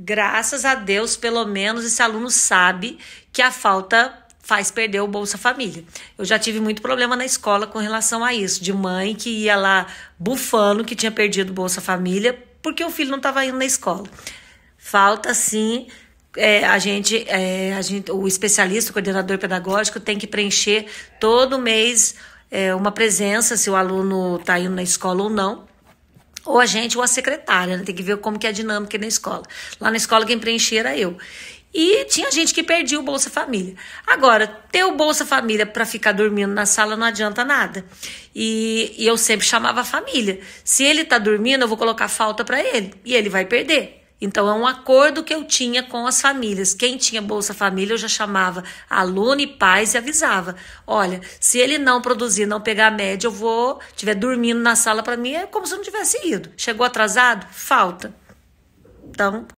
graças a Deus, pelo menos esse aluno sabe que a falta faz perder o Bolsa Família. Eu já tive muito problema na escola com relação a isso, de mãe que ia lá bufando que tinha perdido o Bolsa Família porque o filho não estava indo na escola. Falta sim é, a, gente, é, a gente, o especialista, o coordenador pedagógico tem que preencher todo mês é, uma presença se o aluno está indo na escola ou não ou a gente ou a secretária, né? tem que ver como que é a dinâmica na escola. Lá na escola quem preenchia era eu. E tinha gente que perdia o Bolsa Família. Agora, ter o Bolsa Família para ficar dormindo na sala não adianta nada. E, e eu sempre chamava a família. Se ele está dormindo, eu vou colocar falta para ele e ele vai perder. Então, é um acordo que eu tinha com as famílias. Quem tinha Bolsa Família, eu já chamava aluno e pais e avisava: olha, se ele não produzir, não pegar a média, eu vou. Tiver dormindo na sala, para mim é como se eu não tivesse ido. Chegou atrasado? Falta. Então,